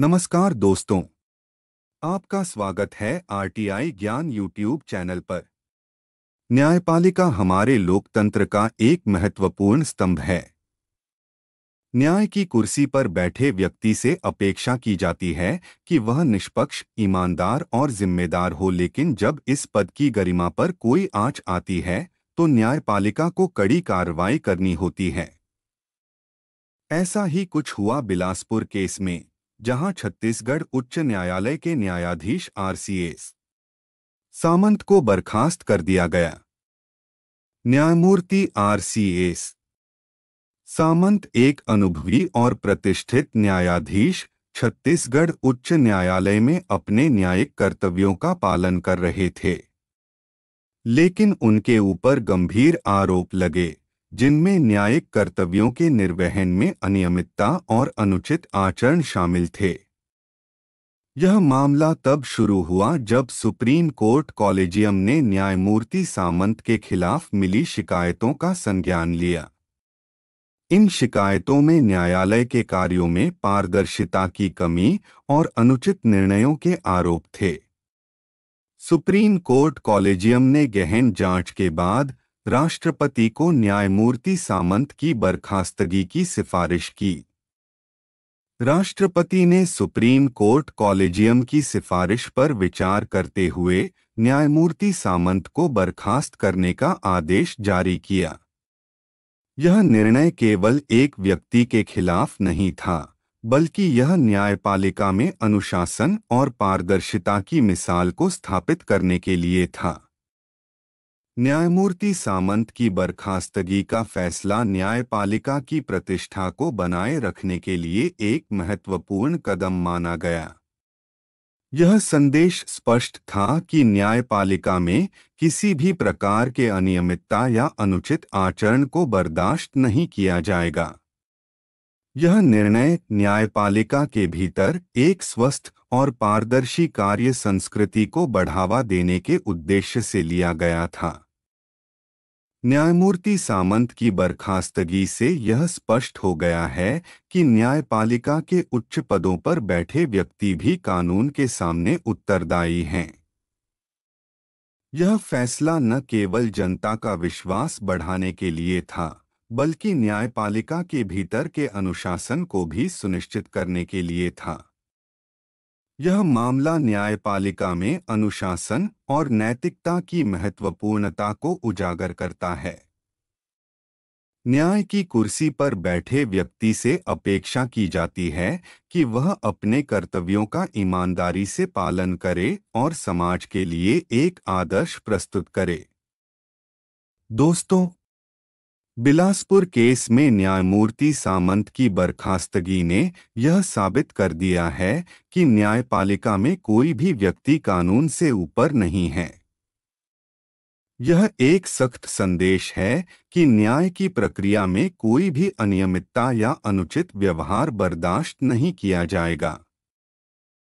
नमस्कार दोस्तों आपका स्वागत है आरटीआई ज्ञान यूट्यूब चैनल पर न्यायपालिका हमारे लोकतंत्र का एक महत्वपूर्ण स्तंभ है न्याय की कुर्सी पर बैठे व्यक्ति से अपेक्षा की जाती है कि वह निष्पक्ष ईमानदार और जिम्मेदार हो लेकिन जब इस पद की गरिमा पर कोई आंच आती है तो न्यायपालिका को कड़ी कार्रवाई करनी होती है ऐसा ही कुछ हुआ बिलासपुर केस में जहां छत्तीसगढ़ उच्च न्यायालय के न्यायाधीश आरसीएस सामंत को बर्खास्त कर दिया गया न्यायमूर्ति आरसीएस सामंत एक अनुभवी और प्रतिष्ठित न्यायाधीश छत्तीसगढ़ उच्च न्यायालय में अपने न्यायिक कर्तव्यों का पालन कर रहे थे लेकिन उनके ऊपर गंभीर आरोप लगे जिनमें न्यायिक कर्तव्यों के निर्वहन में अनियमितता और अनुचित आचरण शामिल थे यह मामला तब शुरू हुआ जब सुप्रीम कोर्ट कॉलेजियम ने न्यायमूर्ति सामंत के खिलाफ मिली शिकायतों का संज्ञान लिया इन शिकायतों में न्यायालय के कार्यों में पारदर्शिता की कमी और अनुचित निर्णयों के आरोप थे सुप्रीम कोर्ट कॉलेजियम ने गहन जांच के बाद राष्ट्रपति को न्यायमूर्ति सामंत की बर्खास्तगी की सिफारिश की राष्ट्रपति ने सुप्रीम कोर्ट कॉलेजियम की सिफारिश पर विचार करते हुए न्यायमूर्ति सामंत को बर्खास्त करने का आदेश जारी किया यह निर्णय केवल एक व्यक्ति के खिलाफ नहीं था बल्कि यह न्यायपालिका में अनुशासन और पारदर्शिता की मिसाल को स्थापित करने के लिए था न्यायमूर्ति सामंत की बर्खास्तगी का फैसला न्यायपालिका की प्रतिष्ठा को बनाए रखने के लिए एक महत्वपूर्ण कदम माना गया यह संदेश स्पष्ट था कि न्यायपालिका में किसी भी प्रकार के अनियमितता या अनुचित आचरण को बर्दाश्त नहीं किया जाएगा यह निर्णय न्यायपालिका के भीतर एक स्वस्थ और पारदर्शी कार्य संस्कृति को बढ़ावा देने के उद्देश्य से लिया गया था न्यायमूर्ति सामंत की बर्खास्तगी से यह स्पष्ट हो गया है कि न्यायपालिका के उच्च पदों पर बैठे व्यक्ति भी कानून के सामने उत्तरदायी हैं यह फैसला न केवल जनता का विश्वास बढ़ाने के लिए था बल्कि न्यायपालिका के भीतर के अनुशासन को भी सुनिश्चित करने के लिए था यह मामला न्यायपालिका में अनुशासन और नैतिकता की महत्वपूर्णता को उजागर करता है न्याय की कुर्सी पर बैठे व्यक्ति से अपेक्षा की जाती है कि वह अपने कर्तव्यों का ईमानदारी से पालन करे और समाज के लिए एक आदर्श प्रस्तुत करे दोस्तों बिलासपुर केस में न्यायमूर्ति सामंत की बर्खास्तगी ने यह साबित कर दिया है कि न्यायपालिका में कोई भी व्यक्ति कानून से ऊपर नहीं है यह एक सख्त संदेश है कि न्याय की प्रक्रिया में कोई भी अनियमितता या अनुचित व्यवहार बर्दाश्त नहीं किया जाएगा